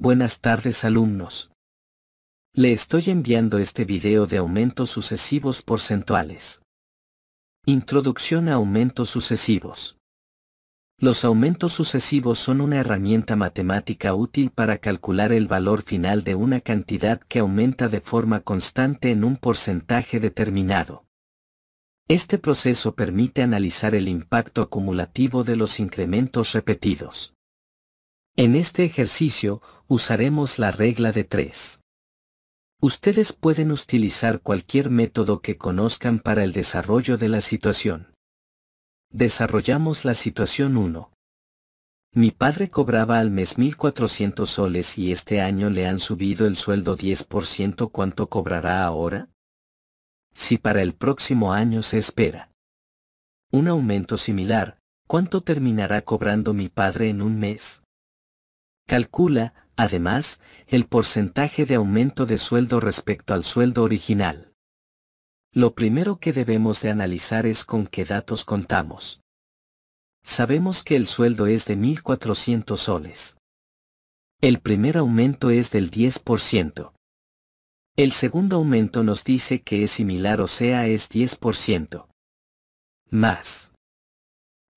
Buenas tardes alumnos. Le estoy enviando este video de aumentos sucesivos porcentuales. Introducción a aumentos sucesivos. Los aumentos sucesivos son una herramienta matemática útil para calcular el valor final de una cantidad que aumenta de forma constante en un porcentaje determinado. Este proceso permite analizar el impacto acumulativo de los incrementos repetidos. En este ejercicio, usaremos la regla de tres. Ustedes pueden utilizar cualquier método que conozcan para el desarrollo de la situación. Desarrollamos la situación 1. Mi padre cobraba al mes 1.400 soles y este año le han subido el sueldo 10%. ¿Cuánto cobrará ahora? Si para el próximo año se espera un aumento similar, ¿cuánto terminará cobrando mi padre en un mes? Calcula, además, el porcentaje de aumento de sueldo respecto al sueldo original. Lo primero que debemos de analizar es con qué datos contamos. Sabemos que el sueldo es de 1.400 soles. El primer aumento es del 10%. El segundo aumento nos dice que es similar o sea es 10%. Más.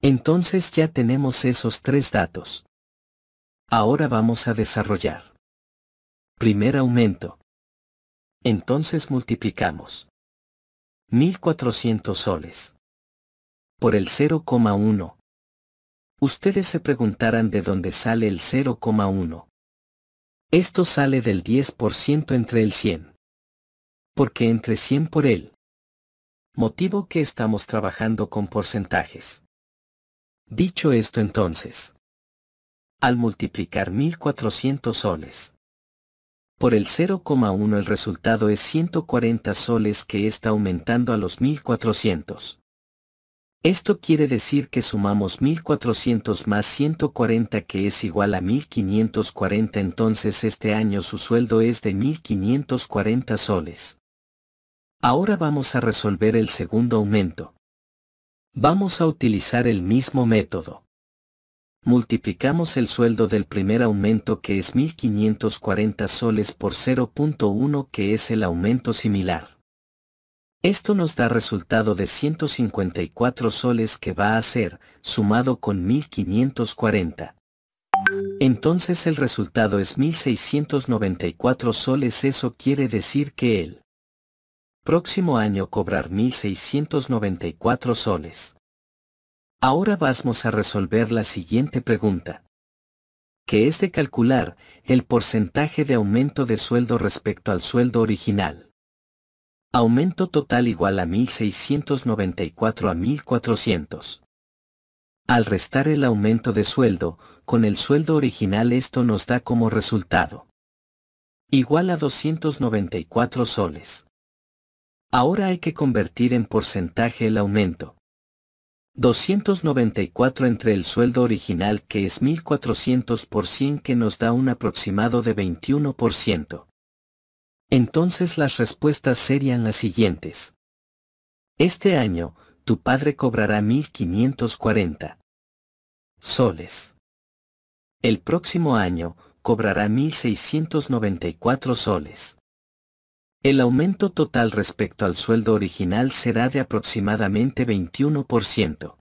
Entonces ya tenemos esos tres datos. Ahora vamos a desarrollar. Primer aumento. Entonces multiplicamos. 1400 soles. Por el 0,1. Ustedes se preguntarán de dónde sale el 0,1. Esto sale del 10% entre el 100. Porque entre 100 por él. Motivo que estamos trabajando con porcentajes. Dicho esto entonces al multiplicar 1.400 soles. Por el 0,1 el resultado es 140 soles que está aumentando a los 1.400. Esto quiere decir que sumamos 1.400 más 140 que es igual a 1.540 entonces este año su sueldo es de 1.540 soles. Ahora vamos a resolver el segundo aumento. Vamos a utilizar el mismo método. Multiplicamos el sueldo del primer aumento que es 1.540 soles por 0.1 que es el aumento similar. Esto nos da resultado de 154 soles que va a ser, sumado con 1.540. Entonces el resultado es 1.694 soles eso quiere decir que el próximo año cobrar 1.694 soles. Ahora vamos a resolver la siguiente pregunta. Que es de calcular el porcentaje de aumento de sueldo respecto al sueldo original. Aumento total igual a 1694 a 1400. Al restar el aumento de sueldo, con el sueldo original esto nos da como resultado. Igual a 294 soles. Ahora hay que convertir en porcentaje el aumento. 294 entre el sueldo original que es 1400 por 100 que nos da un aproximado de 21%. Entonces las respuestas serían las siguientes. Este año, tu padre cobrará 1540 soles. El próximo año, cobrará 1694 soles. El aumento total respecto al sueldo original será de aproximadamente 21%.